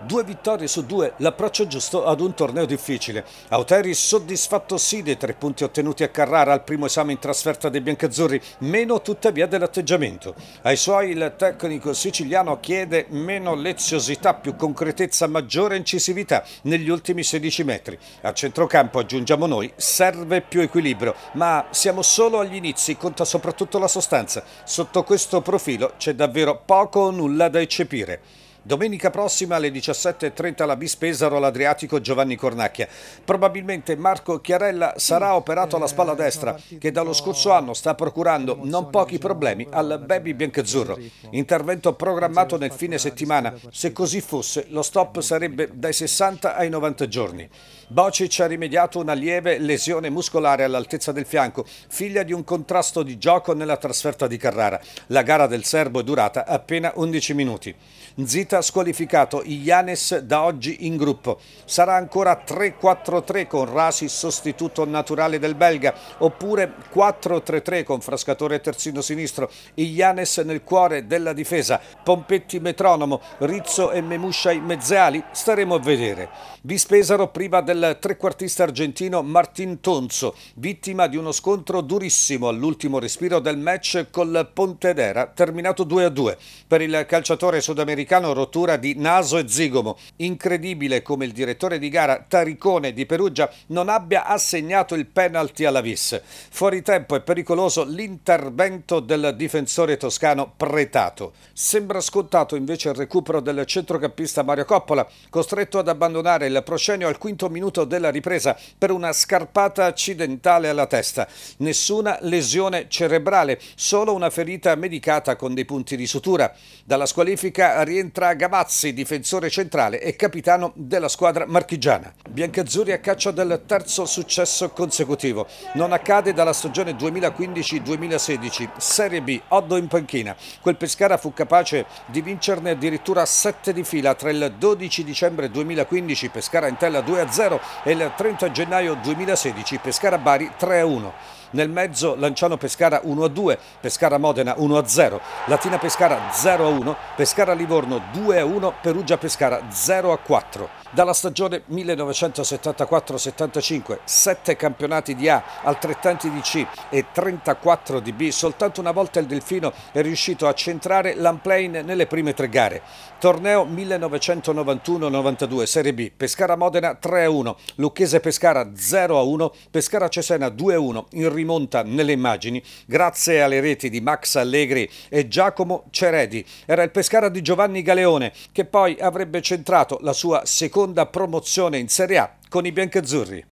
Due vittorie su due, l'approccio giusto ad un torneo difficile. Auteri soddisfatto sì dei tre punti ottenuti a Carrara al primo esame in trasferta dei biancazzurri, meno tuttavia dell'atteggiamento. Ai suoi il tecnico siciliano chiede meno leziosità, più concretezza, maggiore incisività negli ultimi 16 metri. A centrocampo, aggiungiamo noi, serve più equilibrio, ma siamo solo agli inizi, conta soprattutto la sostanza. Sotto questo profilo c'è davvero poco o nulla da eccepire. Domenica prossima alle 17.30 la Bispesaro all'Adriatico Giovanni Cornacchia. Probabilmente Marco Chiarella sarà mm. operato alla spalla eh, destra che dallo scorso anno sta procurando non pochi diciamo, problemi eh, al baby biancazzurro. Intervento programmato nel fine settimana. Se così fosse lo stop sarebbe dai 60 ai 90 giorni. Bocic ha rimediato una lieve lesione muscolare all'altezza del fianco, figlia di un contrasto di gioco nella trasferta di Carrara. La gara del serbo è durata appena 11 minuti. Zit partita squalificato Ianes da oggi in gruppo. Sarà ancora 3-4-3 con Rasi sostituto naturale del belga oppure 4-3-3 con Frascatore terzino sinistro, Ianes nel cuore della difesa, Pompetti metronomo, Rizzo e Memuscia i mezzeali, staremo a vedere. Vi Vispesaro priva del trequartista argentino Martin Tonzo, vittima di uno scontro durissimo all'ultimo respiro del match col Pontedera, terminato 2-2. Per il calciatore sudamericano rottura di naso e zigomo. Incredibile come il direttore di gara Taricone di Perugia non abbia assegnato il penalty alla Vis. Fuori tempo e pericoloso l'intervento del difensore toscano Pretato. Sembra scontato invece il recupero del centrocampista Mario Coppola, costretto ad abbandonare il proscenio al quinto minuto della ripresa per una scarpata accidentale alla testa. Nessuna lesione cerebrale, solo una ferita medicata con dei punti di sutura. Dalla squalifica rientra Luca Gavazzi, difensore centrale e capitano della squadra marchigiana. Biancazzurri a caccia del terzo successo consecutivo. Non accade dalla stagione 2015-2016, Serie B, Oddo in panchina. Quel Pescara fu capace di vincerne addirittura 7 di fila tra il 12 dicembre 2015 Pescara in tela 2-0 e il 30 gennaio 2016 Pescara Bari 3-1. Nel mezzo Lanciano Pescara 1-2, Pescara Modena 1-0, Latina Pescara 0-1, Pescara Livorno 2 2-1 a Perugia-Pescara 0-4. a Dalla stagione 1974-75, 7 campionati di A, altrettanti di C e 34 di B, soltanto una volta il Delfino è riuscito a centrare l'Amplain nelle prime tre gare. Torneo 1991-92, Serie B, Pescara-Modena 3-1, a Lucchese-Pescara 0-1, a Pescara-Cesena 2-1, a in rimonta nelle immagini, grazie alle reti di Max Allegri e Giacomo Ceredi. Era il Pescara di Giovanni Galeone Leone, che poi avrebbe centrato la sua seconda promozione in Serie A con i biancazzurri.